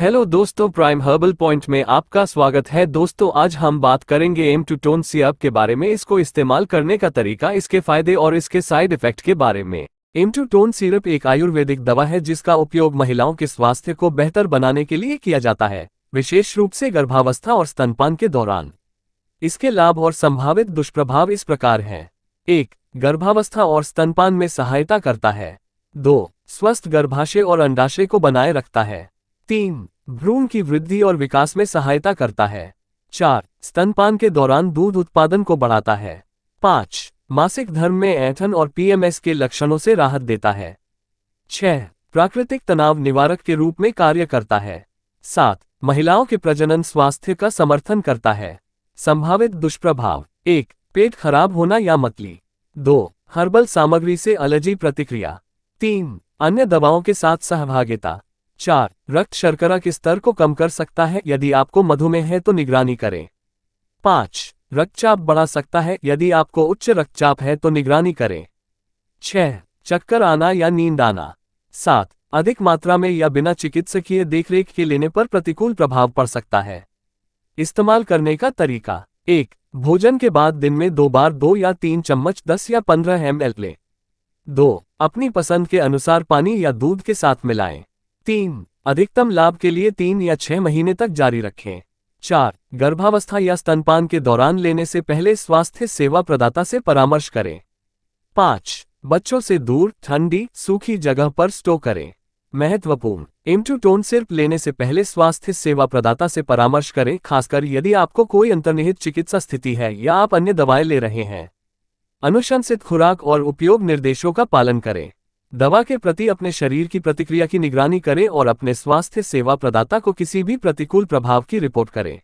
hello दोस्तों prime herbal point में आपका स्वागत है दोस्तों आज हम बात करेंगे एम टू टोन सिरप के बारे में इसको इस्तेमाल करने का तरीका इसके फायदे और इसके साइड इफेक्ट के बारे में एम टू टोन सिरप एक आयुर्वेदिक दवा है जिसका उपयोग महिलाओं के स्वास्थ्य को बेहतर बनाने के लिए किया जाता है विशेष रूप से गर्भावस्था और स्तनपान के दौरान इसके लाभ और संभावित दुष्प्रभाव इस प्रकार हैं एक गर्भावस्था और स्तनपान में सहायता करता है दो स्वस्थ गर्भाशय और अंडाशय को बनाए रखता है तीन भ्रूण की वृद्धि और विकास में सहायता करता है चार स्तनपान के दौरान दूध उत्पादन को बढ़ाता है पाँच मासिक धर्म में ऐथन और पीएमएस के लक्षणों से राहत देता है छह प्राकृतिक तनाव निवारक के रूप में कार्य करता है सात महिलाओं के प्रजनन स्वास्थ्य का समर्थन करता है संभावित दुष्प्रभाव एक पेट खराब होना या मतली दो हर्बल सामग्री से एलर्जी प्रतिक्रिया तीन अन्य दवाओं के साथ सहभागिता चार रक्त शर्करा के स्तर को कम कर सकता है यदि आपको मधुमेह है तो निगरानी करें पांच रक्तचाप बढ़ा सकता है यदि आपको उच्च रक्तचाप है तो निगरानी करें छह चक्कर आना या नींद आना सात अधिक मात्रा में या बिना चिकित्सकीय देखरेख के लेने पर प्रतिकूल प्रभाव पड़ सकता है इस्तेमाल करने का तरीका एक भोजन के बाद दिन में दो बार दो या तीन चम्मच दस या पंद्रह एम लें दो अपनी पसंद के अनुसार पानी या दूध के साथ मिलाएं तीन अधिकतम लाभ के लिए तीन या छह महीने तक जारी रखें चार गर्भावस्था या स्तनपान के दौरान लेने से पहले स्वास्थ्य सेवा प्रदाता से परामर्श करें पाँच बच्चों से दूर ठंडी सूखी जगह पर स्टो करें महत्वपूर्ण टोन सिर्फ लेने से पहले स्वास्थ्य सेवा प्रदाता से परामर्श करें खासकर यदि आपको कोई अंतर्निहित चिकित्सा स्थिति है या आप अन्य दवाएं ले रहे हैं अनुशंसित खुराक और उपयोग निर्देशों का पालन करें दवा के प्रति अपने शरीर की प्रतिक्रिया की निगरानी करें और अपने स्वास्थ्य सेवा प्रदाता को किसी भी प्रतिकूल प्रभाव की रिपोर्ट करें